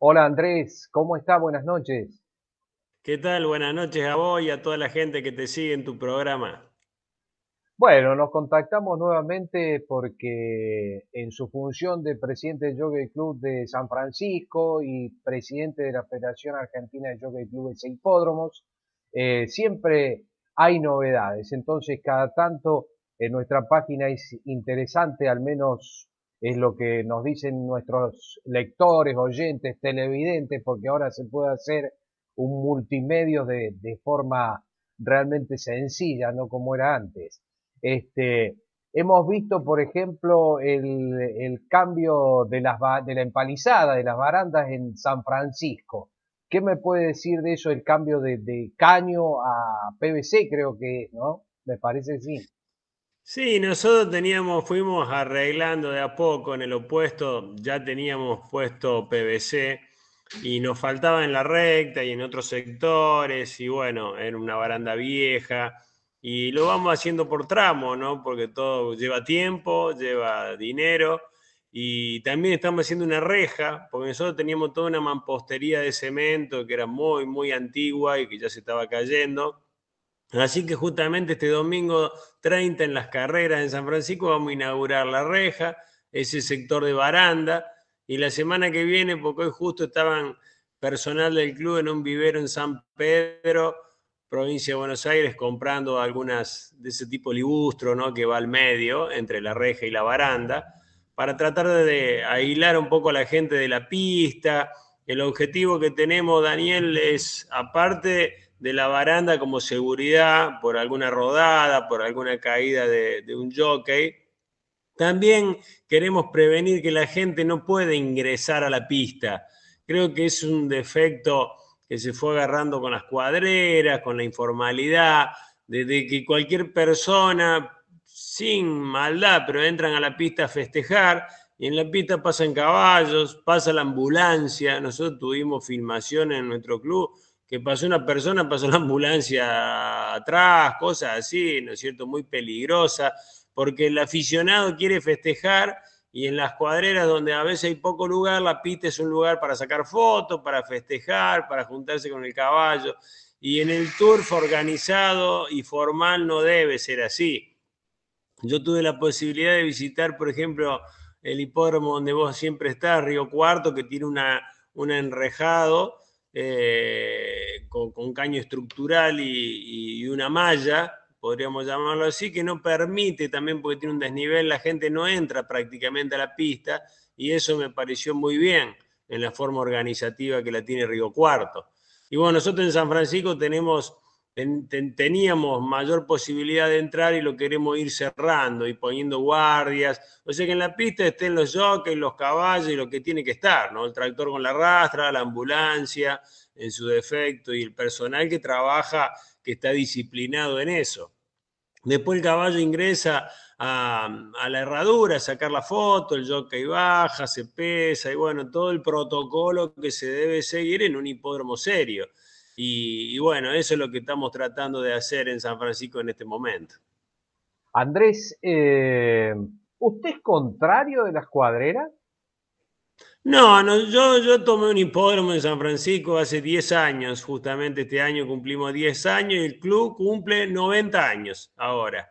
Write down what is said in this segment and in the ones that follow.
Hola Andrés, ¿cómo está? Buenas noches. ¿Qué tal? Buenas noches a vos y a toda la gente que te sigue en tu programa. Bueno, nos contactamos nuevamente porque en su función de presidente del Jockey Club de San Francisco y presidente de la Federación Argentina de Jockey Clubes e Hipódromos, eh, siempre hay novedades. Entonces, cada tanto en nuestra página es interesante al menos es lo que nos dicen nuestros lectores, oyentes, televidentes, porque ahora se puede hacer un multimedio de, forma realmente sencilla, no como era antes. Este, hemos visto, por ejemplo, el, cambio de, las, de la empalizada de las barandas en San Francisco. ¿Qué me puede decir de eso, el cambio de, de caño a PVC, creo que ¿no? Me parece sí. Sí, nosotros teníamos, fuimos arreglando de a poco en el opuesto, ya teníamos puesto PVC y nos faltaba en la recta y en otros sectores y bueno, en una baranda vieja y lo vamos haciendo por tramo, ¿no? Porque todo lleva tiempo, lleva dinero y también estamos haciendo una reja, porque nosotros teníamos toda una mampostería de cemento que era muy, muy antigua y que ya se estaba cayendo Así que justamente este domingo 30 en las carreras en San Francisco vamos a inaugurar la reja, ese sector de baranda, y la semana que viene, porque hoy justo estaban personal del club en un vivero en San Pedro, provincia de Buenos Aires, comprando algunas de ese tipo libustro, ¿no? Que va al medio, entre la reja y la baranda, para tratar de aislar un poco a la gente de la pista. El objetivo que tenemos, Daniel, es, aparte de la baranda como seguridad por alguna rodada, por alguna caída de, un jockey. También queremos prevenir que la gente no puede ingresar a la pista. Creo que es un defecto que se fue agarrando con las cuadreras, con la informalidad, desde que cualquier persona, sin maldad, pero entran a la pista a festejar, y en la pista pasan caballos, pasa la ambulancia. Nosotros tuvimos filmaciones en nuestro club que pasó una persona, pasó la ambulancia atrás, cosas así, ¿no es cierto? Muy peligrosa, porque el aficionado quiere festejar y en las cuadreras donde a veces hay poco lugar, la pista es un lugar para sacar fotos, para festejar, para juntarse con el caballo. Y en el turf organizado y formal no debe ser así. Yo tuve la posibilidad de visitar, por ejemplo, el hipódromo donde vos siempre estás, Río Cuarto, que tiene una, un enrejado. Eh, con, con, caño estructural y, una malla, podríamos llamarlo así, que no permite también, porque tiene un desnivel, la gente no entra prácticamente a la pista y eso me pareció muy bien en la forma organizativa que la tiene Río Cuarto. Y bueno, nosotros en San Francisco tenemos, teníamos mayor posibilidad de entrar y lo queremos ir cerrando y poniendo guardias. O sea que en la pista estén los jockeys, los caballos y lo que tiene que estar, ¿no? El tractor con la rastra, la ambulancia, en su defecto y el personal que trabaja, que está disciplinado en eso. Después el caballo ingresa a, la herradura, a sacar la foto, el jockey baja, se pesa y bueno, todo el protocolo que se debe seguir en un hipódromo serio. Y, bueno, eso es lo que estamos tratando de hacer en San Francisco en este momento. Andrés, eh, ¿usted es contrario de las cuadreras? No, no yo, yo tomé un hipódromo en San Francisco hace 10 años, justamente este año cumplimos 10 años y el club cumple 90 años ahora.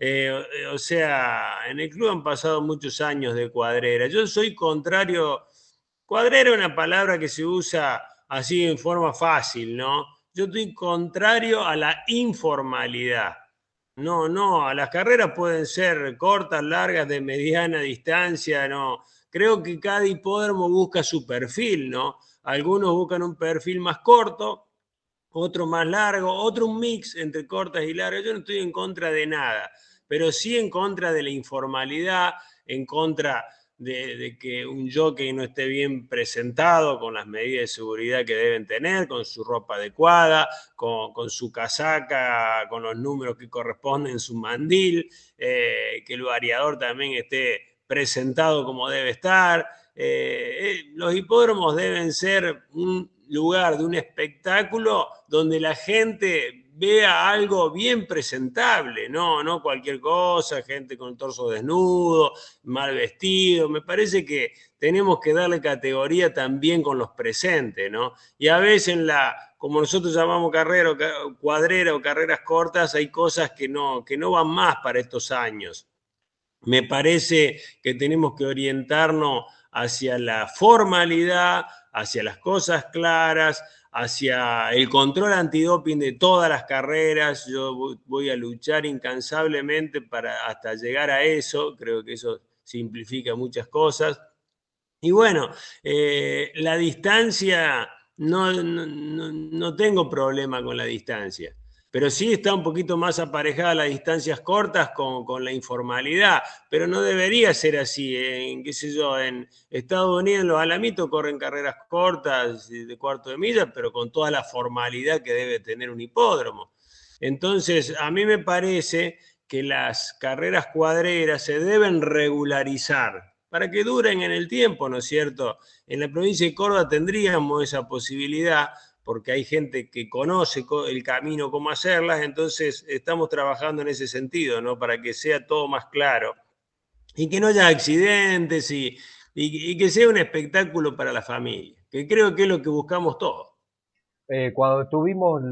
Eh, o sea, en el club han pasado muchos años de cuadrera. Yo soy contrario, cuadrera es una palabra que se usa así en forma fácil, ¿no? Yo estoy contrario a la informalidad. No, no, A las carreras pueden ser cortas, largas, de mediana distancia, no. Creo que cada hipódromo busca su perfil, ¿no? Algunos buscan un perfil más corto, otro más largo, otro un mix entre cortas y largas. Yo no estoy en contra de nada, pero sí en contra de la informalidad, en contra de, que un jockey no esté bien presentado, con las medidas de seguridad que deben tener, con su ropa adecuada, con, su casaca, con los números que corresponden, su mandil, eh, que el variador también esté presentado como debe estar. Eh, eh, los hipódromos deben ser un lugar de un espectáculo donde la gente vea algo bien presentable, no, no cualquier cosa, gente con el torso desnudo, mal vestido. Me parece que tenemos que darle categoría también con los presentes, ¿no? Y a veces en la, como nosotros llamamos carrera o cuadrera o carreras cortas, hay cosas que no, que no van más para estos años. Me parece que tenemos que orientarnos hacia la formalidad, hacia las cosas claras, hacia el control antidoping de todas las carreras. Yo voy a luchar incansablemente para hasta llegar a eso. Creo que eso simplifica muchas cosas. Y bueno, eh, la distancia, no tengo problema con la distancia pero sí está un poquito más aparejada las distancias cortas con, la informalidad, pero no debería ser así, en qué sé yo, en Estados Unidos en los alamitos corren carreras cortas de cuarto de milla, pero con toda la formalidad que debe tener un hipódromo. Entonces, a mí me parece que las carreras cuadreras se deben regularizar para que duren en el tiempo, ¿no es cierto? En la provincia de Córdoba tendríamos esa posibilidad, porque hay gente que conoce el camino, cómo hacerlas, entonces estamos trabajando en ese sentido, ¿no? Para que sea todo más claro y que no haya accidentes y, y, que sea un espectáculo para la familia, que creo que es lo que buscamos todos. Eh, cuando estuvimos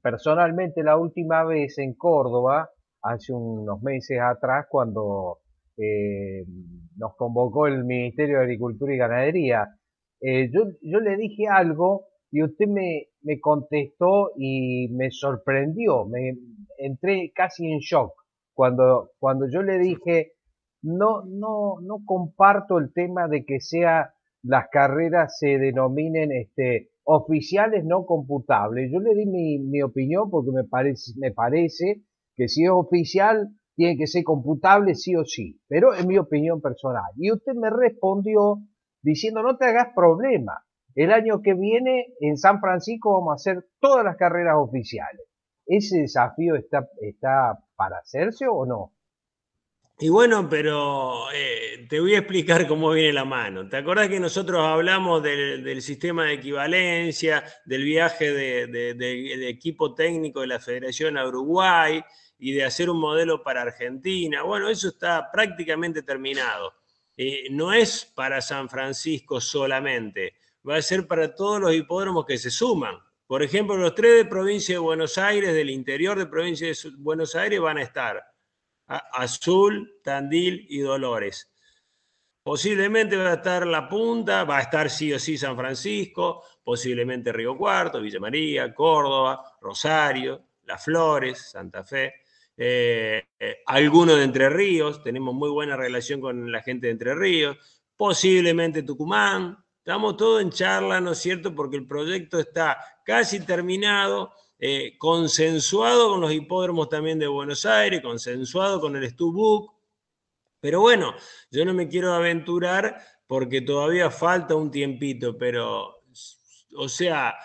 personalmente la última vez en Córdoba, hace unos meses atrás, cuando eh, nos convocó el Ministerio de Agricultura y Ganadería, eh, yo, yo le dije algo y usted me, me contestó y me sorprendió, me entré casi en shock cuando, cuando yo le dije, no, no, no comparto el tema de que sea las carreras se denominen este, oficiales no computables. Yo le di mi, opinión porque me parece, me parece que si es oficial tiene que ser computable sí o sí, pero es mi opinión personal. Y usted me respondió diciendo, no te hagas problema, el año que viene en San Francisco vamos a hacer todas las carreras oficiales. ¿Ese desafío está, está para hacerse o no? Y bueno, pero eh, te voy a explicar cómo viene la mano. ¿Te acordás que nosotros hablamos del, sistema de equivalencia, del viaje del de, equipo técnico de la Federación a Uruguay y de hacer un modelo para Argentina? Bueno, eso está prácticamente terminado. Eh, no es para San Francisco solamente va a ser para todos los hipódromos que se suman. Por ejemplo, los tres de provincia de Buenos Aires, del interior de provincia de Buenos Aires, van a estar Azul, Tandil y Dolores. Posiblemente va a estar La Punta, va a estar sí o sí San Francisco, posiblemente Río Cuarto, Villa María, Córdoba, Rosario, Las Flores, Santa Fe, eh, eh, algunos de Entre Ríos, tenemos muy buena relación con la gente de Entre Ríos, posiblemente Tucumán, Estamos todos en charla, ¿no es cierto? Porque el proyecto está casi terminado, eh, consensuado con los hipódromos también de Buenos Aires, consensuado con el StuBook. Pero bueno, yo no me quiero aventurar porque todavía falta un tiempito, pero, o sea,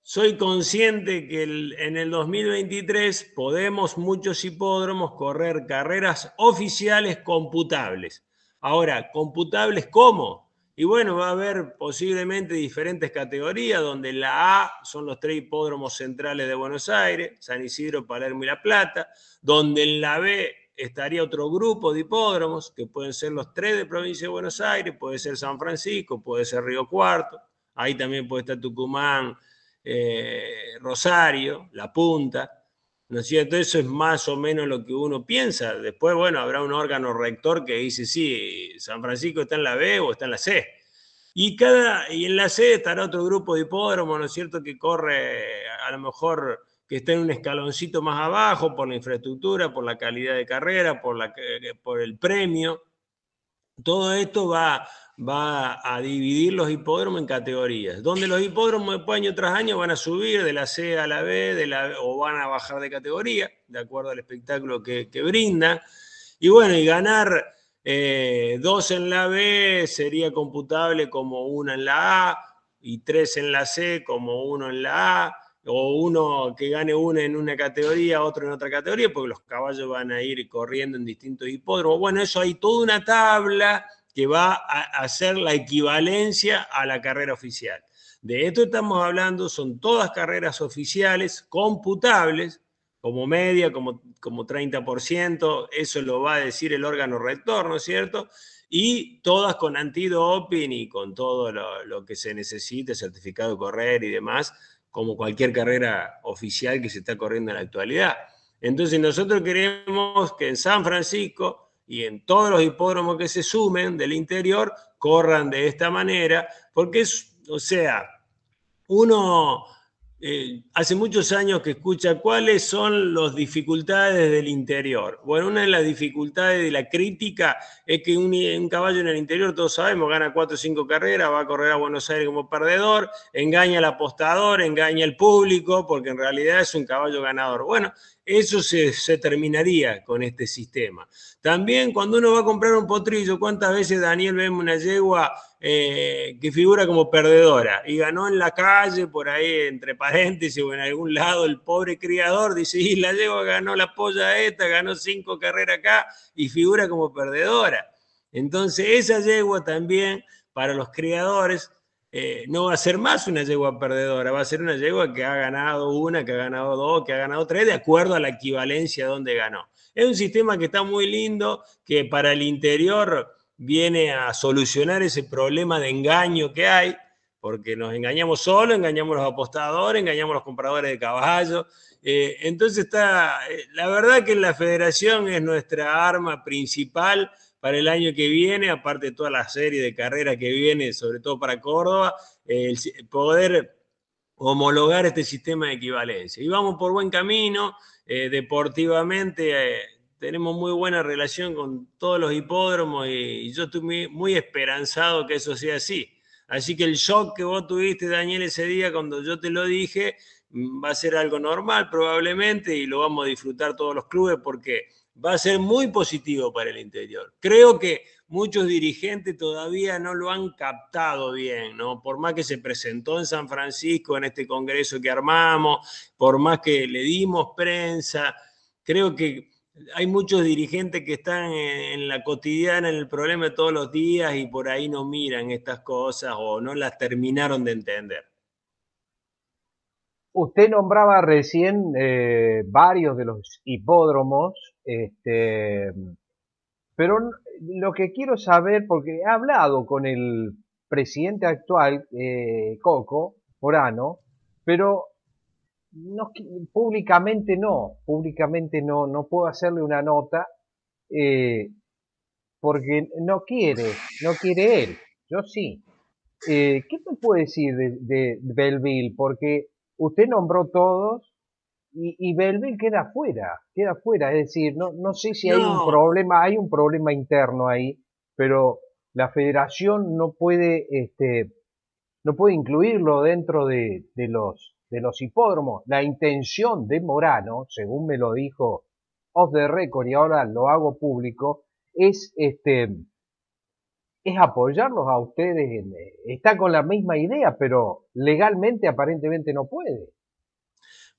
soy consciente que en el 2023 podemos muchos hipódromos correr carreras oficiales computables. Ahora, ¿computables cómo? Y bueno, va a haber posiblemente diferentes categorías, donde la A son los tres hipódromos centrales de Buenos Aires, San Isidro, Palermo y La Plata, donde en la B estaría otro grupo de hipódromos, que pueden ser los tres de provincia de Buenos Aires, puede ser San Francisco, puede ser Río Cuarto, ahí también puede estar Tucumán, eh, Rosario, La Punta. ¿No es cierto? Eso es más o menos lo que uno piensa. Después, bueno, habrá un órgano rector que dice, sí, San Francisco está en la B o está en la C. Y, cada, en la C estará otro grupo de hipódromo, ¿no es cierto?, que corre a lo mejor que está en un escaloncito más abajo por la infraestructura, por la calidad de carrera, por, la, eh, por el premio. Todo esto va, va a dividir los hipódromos en categorías, donde los hipódromos de año tras año van a subir de la C a la B de la, o van a bajar de categoría, de acuerdo al espectáculo que, que brinda. Y bueno, y ganar eh, dos en la B sería computable como una en la A y tres en la C como uno en la A o uno que gane uno en una categoría, otro en otra categoría, porque los caballos van a ir corriendo en distintos hipódromos. Bueno, eso hay toda una tabla que va a hacer la equivalencia a la carrera oficial. De esto estamos hablando, son todas carreras oficiales computables, como media, como, como 30%, eso lo va a decir el órgano rector, ¿no es cierto? Y todas con antidoping y con todo lo, lo que se necesite, certificado de correr y demás, como cualquier carrera oficial que se está corriendo en la actualidad. Entonces nosotros queremos que en San Francisco y en todos los hipódromos que se sumen del interior corran de esta manera, porque es, o sea, uno eh, hace muchos años que escucha cuáles son las dificultades del interior. Bueno, una de las dificultades de la crítica es que un, caballo en el interior, todos sabemos, gana cuatro o cinco carreras, va a correr a Buenos Aires como perdedor, engaña al apostador, engaña al público, porque en realidad es un caballo ganador. Bueno, eso se, se, terminaría con este sistema. También cuando uno va a comprar un potrillo, ¿cuántas veces Daniel vemos una yegua eh, que figura como perdedora y ganó en la calle, por ahí entre paréntesis o en algún lado, el pobre criador dice, y la yegua ganó la polla esta, ganó cinco carreras acá y figura como perdedora. Entonces esa yegua también para los criadores eh, no va a ser más una yegua perdedora, va a ser una yegua que ha ganado una, que ha ganado dos, que ha ganado tres, de acuerdo a la equivalencia donde ganó. Es un sistema que está muy lindo, que para el interior viene a solucionar ese problema de engaño que hay, porque nos engañamos solo, engañamos a los apostadores, engañamos a los compradores de caballos. Eh, entonces está, eh, la verdad que la federación es nuestra arma principal para el año que viene, aparte de toda la serie de carreras que viene, sobre todo para Córdoba, el poder homologar este sistema de equivalencia. Y vamos por buen camino, eh, deportivamente tenemos muy buena relación con todos los hipódromos y, yo estoy muy, esperanzado que eso sea así. Así que el shock que vos tuviste, Daniel, ese día cuando yo te lo dije, mm, va a ser algo normal probablemente y lo vamos a disfrutar todos los clubes porque va a ser muy positivo para el interior. Creo que muchos dirigentes todavía no lo han captado bien, ¿no? Por más que se presentó en San Francisco en este congreso que armamos, por más que le dimos prensa, creo que hay muchos dirigentes que están en, la cotidiana, en el problema de todos los días y por ahí no miran estas cosas o no las terminaron de entender. Usted nombraba recién eh, varios de los hipódromos, este, pero lo que quiero saber, porque he hablado con el presidente actual, eh, Coco Morano, pero no, públicamente no, públicamente no, no puedo hacerle una nota eh, porque no quiere, no quiere él, yo sí. Eh, ¿Qué me puede decir de, de, Belleville? Porque usted nombró todos y, Belleville queda fuera, queda fuera, es decir, no, no sé si hay un problema, hay un problema interno ahí, pero la federación no puede, este, no puede incluirlo dentro de los de los hipódromos. La intención de Morano, según me lo dijo off the record y ahora lo hago público, es este es apoyarlos a ustedes. Eh, está con la misma idea, pero legalmente aparentemente no puede.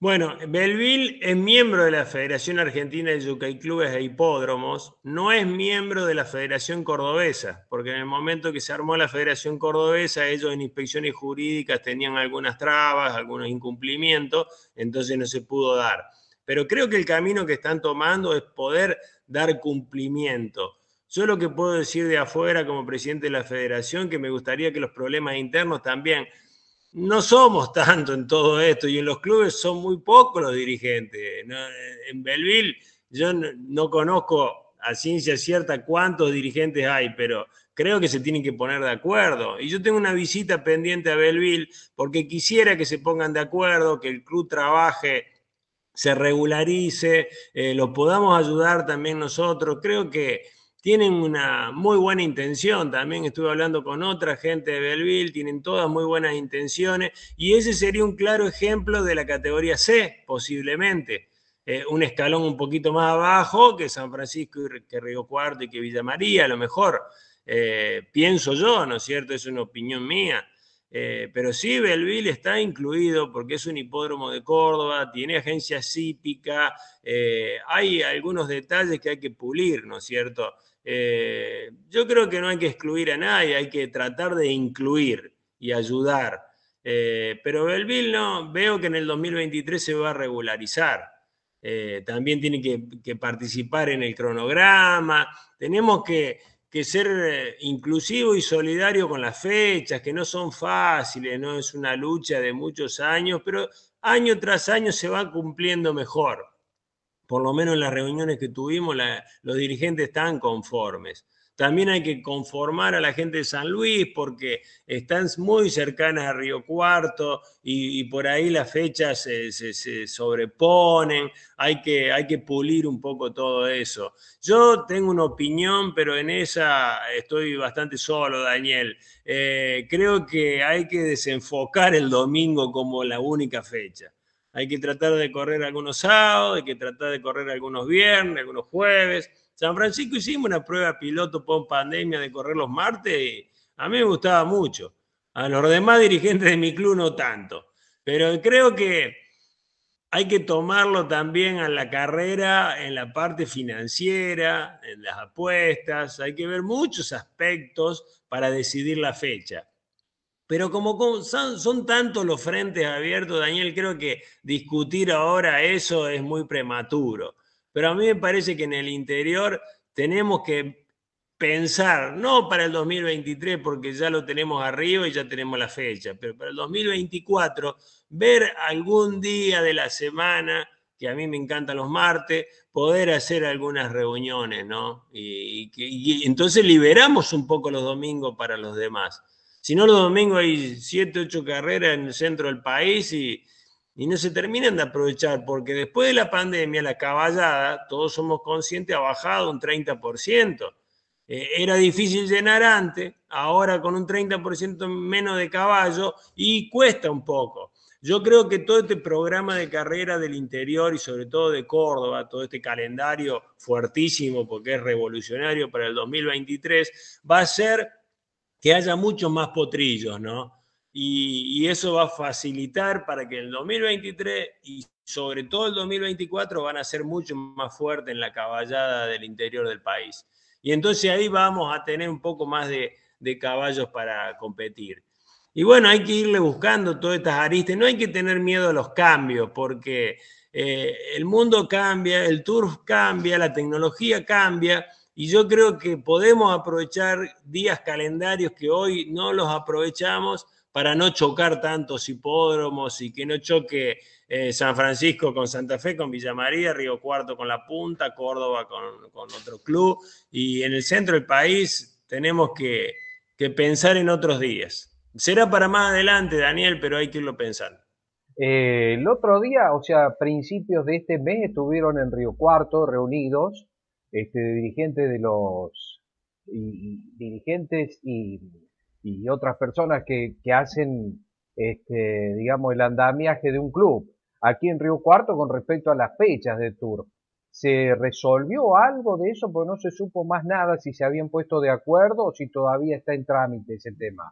Bueno, Belville es miembro de la Federación Argentina de Yucay Clubes e Hipódromos, no es miembro de la Federación Cordobesa, porque en el momento que se armó la Federación Cordobesa, ellos en inspecciones jurídicas tenían algunas trabas, algunos incumplimientos, entonces no se pudo dar. Pero creo que el camino que están tomando es poder dar cumplimiento. Yo lo que puedo decir de afuera como presidente de la federación, que me gustaría que los problemas internos también no somos tanto en todo esto y en los clubes son muy pocos los dirigentes. En Belville yo no conozco a ciencia cierta cuántos dirigentes hay, pero creo que se tienen que poner de acuerdo. Y yo tengo una visita pendiente a Belville porque quisiera que se pongan de acuerdo, que el club trabaje se regularice, los eh, lo podamos ayudar también nosotros. Creo que tienen una muy buena intención. También estuve hablando con otra gente de Belleville, tienen todas muy buenas intenciones y ese sería un claro ejemplo de la categoría C, posiblemente. Eh, un escalón un poquito más abajo que San Francisco, y que Río Cuarto y que Villa María, a lo mejor. Eh, pienso yo, ¿no es cierto? Es una opinión mía. Eh, pero sí, Belville está incluido porque es un hipódromo de Córdoba, tiene agencia cípica, hay algunos detalles que hay que pulir, ¿no es cierto? Eh, yo creo que no hay que excluir a nadie, hay que tratar de incluir y ayudar. Eh, pero Belville no, veo que en el 2023 se va a regularizar. Eh, también tiene que, participar en el cronograma. Tenemos que, que ser inclusivos y solidarios con las fechas, que no son fáciles, no es una lucha de muchos años, pero año tras año se va cumpliendo mejor por lo menos en las reuniones que tuvimos, los dirigentes están conformes. También hay que conformar a la gente de San Luis porque están muy cercanas a Río Cuarto y, por ahí las fechas se, sobreponen, hay que, hay que pulir un poco todo eso. Yo tengo una opinión, pero en esa estoy bastante solo, Daniel. Eh, creo que hay que desenfocar el domingo como la única fecha hay que tratar de correr algunos sábados, hay que tratar de correr algunos viernes, algunos jueves. San Francisco hicimos una prueba piloto por pandemia de correr los martes y a mí me gustaba mucho. A los demás dirigentes de mi club no tanto. Pero creo que hay que tomarlo también a la carrera en la parte financiera, en las apuestas. Hay que ver muchos aspectos para decidir la fecha. Pero como son, tantos los frentes abiertos, Daniel, creo que discutir ahora eso es muy prematuro. Pero a mí me parece que en el interior tenemos que pensar, no para el 2023, porque ya lo tenemos arriba y ya tenemos la fecha, pero para el 2024, ver algún día de la semana, que a mí me encantan los martes, poder hacer algunas reuniones, ¿no? y, y entonces liberamos un poco los domingos para los demás. Si no, los domingos hay 7, 8 carreras en el centro del país y, no se terminan de aprovechar, porque después de la pandemia, la caballada, todos somos conscientes, ha bajado un 30%. Eh, era difícil llenar antes, ahora con un 30% menos de caballo y cuesta un poco. Yo creo que todo este programa de carrera del interior y sobre todo de Córdoba, todo este calendario fuertísimo porque es revolucionario para el 2023, va a ser que haya muchos más potrillos, ¿no? Y, eso va a facilitar para que el 2023 y sobre todo el 2024 van a ser mucho más fuertes en la caballada del interior del país. Y entonces ahí vamos a tener un poco más de, caballos para competir. Y bueno, hay que irle buscando todas estas aristas. No hay que tener miedo a los cambios porque eh, el mundo cambia, el turf cambia, la tecnología cambia y yo creo que podemos aprovechar días calendarios que hoy no los aprovechamos para no chocar tantos hipódromos y que no choque eh, San Francisco con Santa Fe, con Villa María, Río Cuarto con La Punta, Córdoba con, otro club. Y en el centro del país tenemos que, pensar en otros días. Será para más adelante, Daniel, pero hay que irlo pensando. Eh, el otro día, o sea, principios de este mes, estuvieron en Río Cuarto reunidos este, dirigentes de los y, dirigentes y, y, otras personas que, hacen, este, digamos, el andamiaje de un club. Aquí en Río Cuarto, con respecto a las fechas de Tour, ¿se resolvió algo de eso? pero no se supo más nada si se habían puesto de acuerdo o si todavía está en trámite ese tema.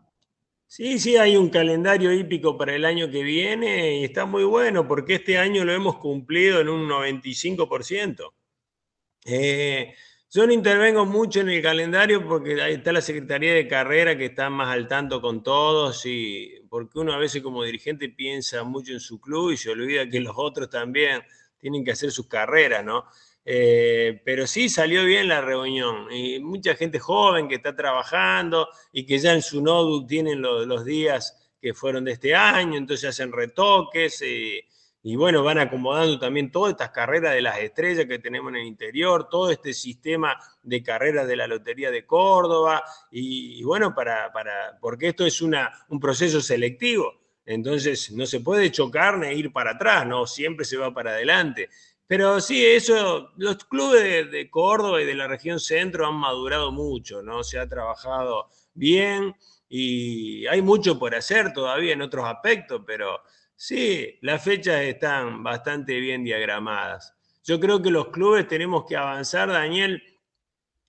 Sí, sí, hay un calendario hípico para el año que viene y está muy bueno porque este año lo hemos cumplido en un 95%. Eh, yo no intervengo mucho en el calendario porque ahí está la Secretaría de Carrera que está más al tanto con todos y porque uno a veces como dirigente piensa mucho en su club y se olvida que los otros también tienen que hacer sus carreras, ¿no? Eh, pero sí salió bien la reunión y mucha gente joven que está trabajando y que ya en su notebook tienen los días que fueron de este año, entonces hacen retoques. y... Eh, y bueno, van acomodando también todas estas carreras de las estrellas que tenemos en el interior, todo este sistema de carreras de la Lotería de Córdoba, y, bueno, para, para, porque esto es una, un proceso selectivo, entonces no se puede chocar ni ir para atrás, no, siempre se va para adelante. Pero sí, eso, los clubes de, de Córdoba y de la región centro han madurado mucho, ¿no? Se ha trabajado bien y hay mucho por hacer todavía en otros aspectos, pero Sí, las fechas están bastante bien diagramadas. Yo creo que los clubes tenemos que avanzar, Daniel,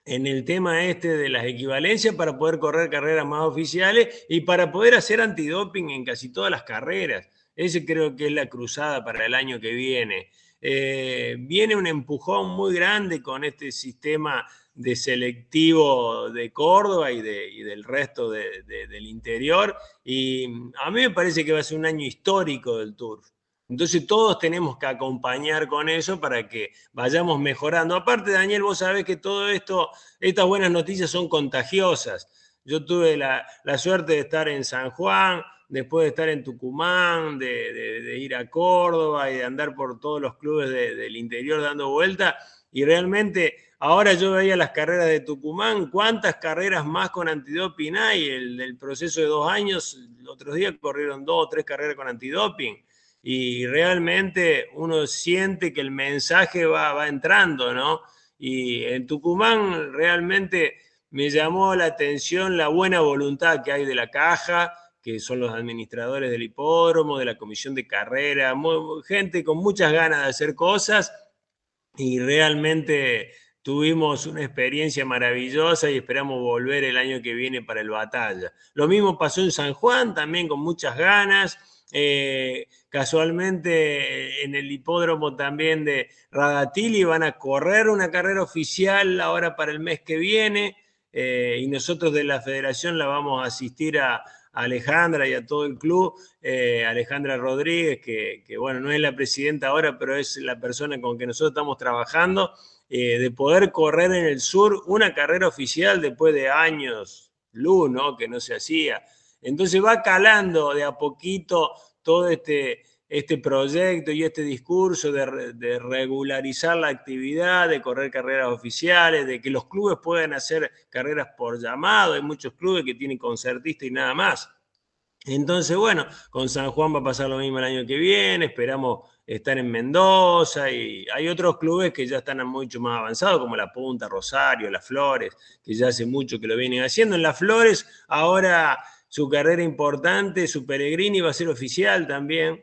en el tema este de las equivalencias para poder correr carreras más oficiales y para poder hacer antidoping en casi todas las carreras. Ese creo que es la cruzada para el año que viene. Eh, viene un empujón muy grande con este sistema de selectivo de Córdoba y, del resto del interior. Y a mí me parece que va a ser un año histórico del Tour. Entonces todos tenemos que acompañar con eso para que vayamos mejorando. Aparte, Daniel, vos sabés que todo esto, estas buenas noticias son contagiosas. Yo tuve la suerte de estar en San Juan, después de estar en Tucumán, de, ir a Córdoba y de andar por todos los clubes del interior dando vuelta. Y realmente ahora yo veía las carreras de Tucumán, cuántas carreras más con antidoping hay. El proceso de dos años, otros días corrieron dos o tres carreras con antidoping. Y realmente uno siente que el mensaje va, va entrando, ¿no? Y en Tucumán realmente me llamó la atención la buena voluntad que hay de la caja, que son los administradores del hipódromo, de la comisión de carrera, gente con muchas ganas de hacer cosas y realmente tuvimos una experiencia maravillosa y esperamos volver el año que viene para el batalla. Lo mismo pasó en San Juan, también con muchas ganas. Eh, casualmente eh, en el hipódromo también de Radatili van a correr una carrera oficial ahora para el mes que viene eh, y nosotros de la federación la vamos a asistir a, Alejandra y a todo el club, eh, Alejandra Rodríguez, que, bueno, no es la presidenta ahora, pero es la persona con que nosotros estamos trabajando, eh, de poder correr en el sur una carrera oficial después de años, luz, ¿no? Que no se hacía. Entonces va calando de a poquito todo este este proyecto y este discurso de, regularizar la actividad, de correr carreras oficiales, de que los clubes puedan hacer carreras por llamado. Hay muchos clubes que tienen concertistas y nada más. Entonces, bueno, con San Juan va a pasar lo mismo el año que viene, esperamos estar en Mendoza y hay otros clubes que ya están mucho más avanzados, como La Punta, Rosario, Las Flores, que ya hace mucho que lo vienen haciendo. En Las Flores ahora su carrera importante, su Peregrini va a ser oficial también.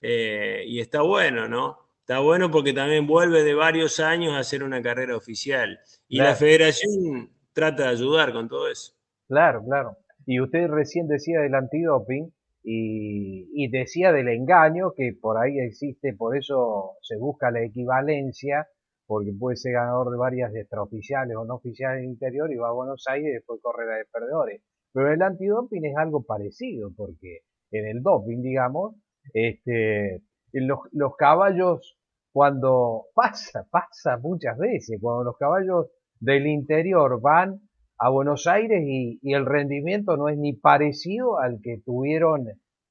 Eh, y está bueno, ¿no? Está bueno porque también vuelve de varios años a hacer una carrera oficial. Y la federación trata de ayudar con todo eso. Claro, claro. Y usted recién decía del antidoping y, decía del engaño, que por ahí existe, por eso se busca la equivalencia, porque puede ser ganador de varias extraoficiales o no oficiales del interior y va a Buenos Aires y después corre a de perdedores. Pero el antidoping es algo parecido, porque en el doping, digamos, este, los, caballos, cuando pasa, pasa muchas veces, cuando los caballos del interior van a Buenos Aires y, y, el rendimiento no es ni parecido al que tuvieron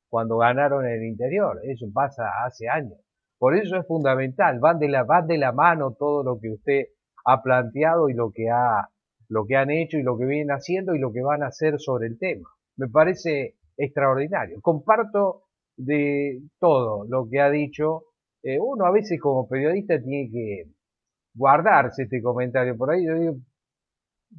cuando ganaron el interior. Eso pasa hace años. Por eso es fundamental, van de la, van de la mano todo lo que usted ha planteado y lo que ha, lo que han hecho y lo que vienen haciendo y lo que van a hacer sobre el tema. Me parece extraordinario. Comparto de todo lo que ha dicho. Eh, uno a veces como periodista tiene que guardarse este comentario por ahí. Yo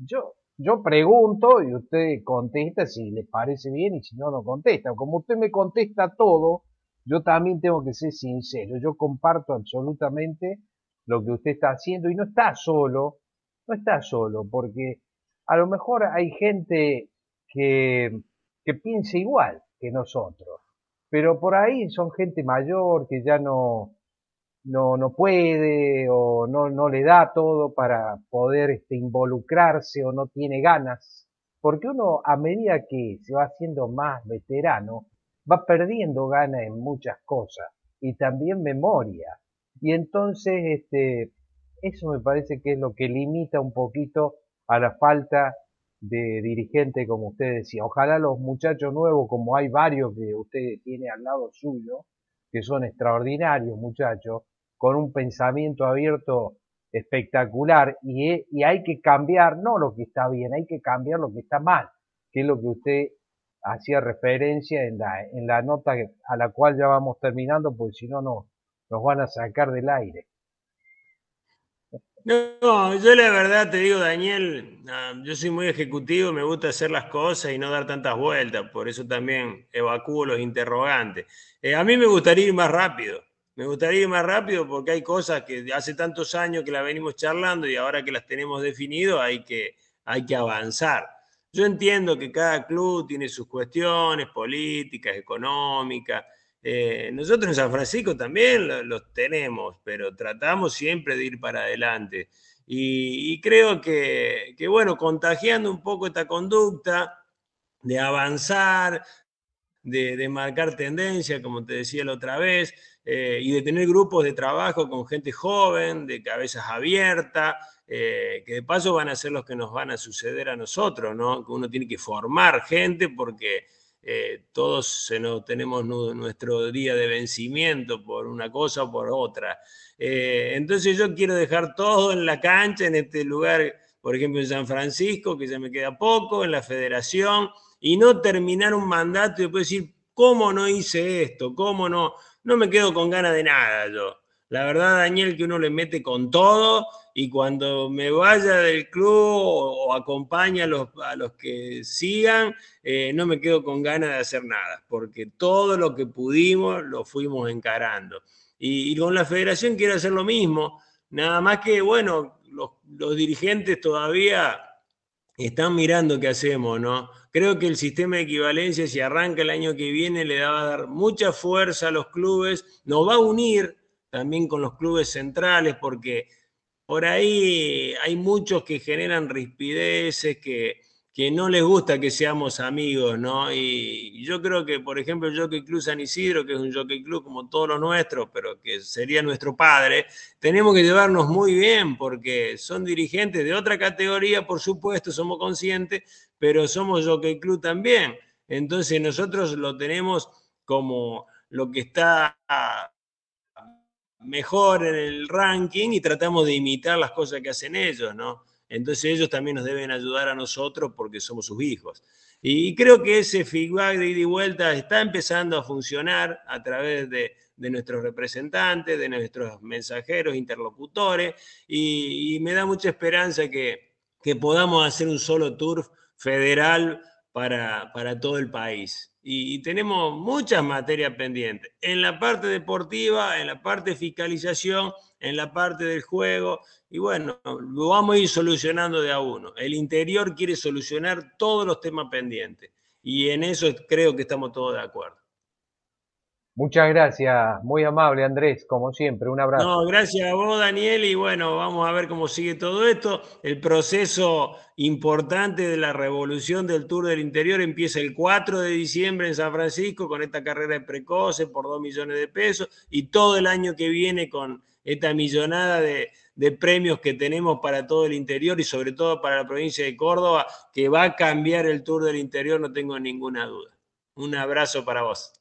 yo, yo pregunto y usted contesta si le parece bien y si no, no contesta. Como usted me contesta todo, yo también tengo que ser sincero. Yo comparto absolutamente lo que usted está haciendo y no está solo, no está solo, porque a lo mejor hay gente que, que piensa igual que nosotros pero por ahí son gente mayor que ya no, no, no puede o no, no le da todo para poder este, involucrarse o no tiene ganas. Porque uno a medida que se va haciendo más veterano, va perdiendo ganas en muchas cosas y también memoria. Y entonces, este, eso me parece que es lo que limita un poquito a la falta de dirigente, como usted decía. Ojalá los muchachos nuevos, como hay varios que usted tiene al lado suyo, que son extraordinarios muchachos, con un pensamiento abierto espectacular eh, y, hay que cambiar, no lo que está bien, hay que cambiar lo que está mal, que es lo que usted hacía referencia en la, en la nota a la cual ya vamos terminando, porque si no, no nos van a sacar del aire. No, yo la verdad te digo, Daniel, ah, yo soy muy ejecutivo, me gusta hacer las cosas y no dar tantas vueltas, por eso también evacúo los interrogantes. Eh, a mí me gustaría ir más rápido, me gustaría ir más rápido porque hay cosas que hace tantos años que las venimos charlando y ahora que las tenemos definido hay que, hay que avanzar. Yo entiendo que cada club tiene sus cuestiones políticas, económicas, eh, nosotros en San Francisco también los tenemos, pero tratamos siempre de ir para adelante. Y, creo que, bueno, contagiando un poco esta conducta de avanzar, de, marcar tendencia, como te decía la otra vez, eh, y de tener grupos de trabajo con gente joven, de cabezas abiertas, eh, que de paso van a ser los que nos van a suceder a nosotros, ¿no? Uno tiene que formar gente porque eh, todos se tenemos nuestro día de vencimiento por una cosa o por otra. Eh, entonces yo quiero dejar todo en la cancha, en este lugar, por ejemplo en San Francisco, que ya me queda poco, en la federación, y no terminar un mandato y después decir, ¿cómo no hice esto? ¿Cómo no? No me quedo con ganas de nada yo. La verdad, Daniel, que uno le mete con todo y cuando me vaya del club o, acompañe acompaña a los, a los, que sigan, eh, no me quedo con ganas de hacer nada, porque todo lo que pudimos lo fuimos encarando. Y, con la federación quiero hacer lo mismo, nada más que, bueno, los, los dirigentes todavía están mirando qué hacemos, ¿no? Creo que el sistema de equivalencia, si arranca el año que viene, le va a dar mucha fuerza a los clubes, nos va a unir, también con los clubes centrales, porque por ahí hay muchos que generan rispideces, que, que no les gusta que seamos amigos, ¿no? Y yo creo que, por ejemplo, el Jockey Club San Isidro, que es un Jockey Club como todos los nuestros, pero que sería nuestro padre, tenemos que llevarnos muy bien porque son dirigentes de otra categoría, por supuesto, somos conscientes, pero somos Jockey Club también. Entonces nosotros lo tenemos como lo que está mejor en el ranking y tratamos de imitar las cosas que hacen ellos, ¿no? Entonces ellos también nos deben ayudar a nosotros porque somos sus hijos. Y creo que ese feedback de ida y vuelta está empezando a funcionar a través de, nuestros representantes, de nuestros mensajeros, interlocutores, y, me da mucha esperanza que, podamos hacer un solo tour federal para todo el país y, tenemos muchas materias pendientes. En la parte deportiva, en la parte fiscalización, en la parte del juego. Y bueno, lo vamos a ir solucionando de a uno. El interior quiere solucionar todos los temas pendientes. Y en eso creo que estamos todos de acuerdo. Muchas gracias, muy amable Andrés, como siempre, un abrazo. No, gracias a vos Daniel y bueno, vamos a ver cómo sigue todo esto. El proceso importante de la revolución del Tour del Interior empieza el 4 de diciembre en San Francisco con esta carrera de precoces por 2 millones de pesos y todo el año que viene con esta millonada de premios que tenemos para todo el interior y sobre todo para la provincia de Córdoba, que va a cambiar el Tour del Interior, no tengo ninguna duda. Un abrazo para vos.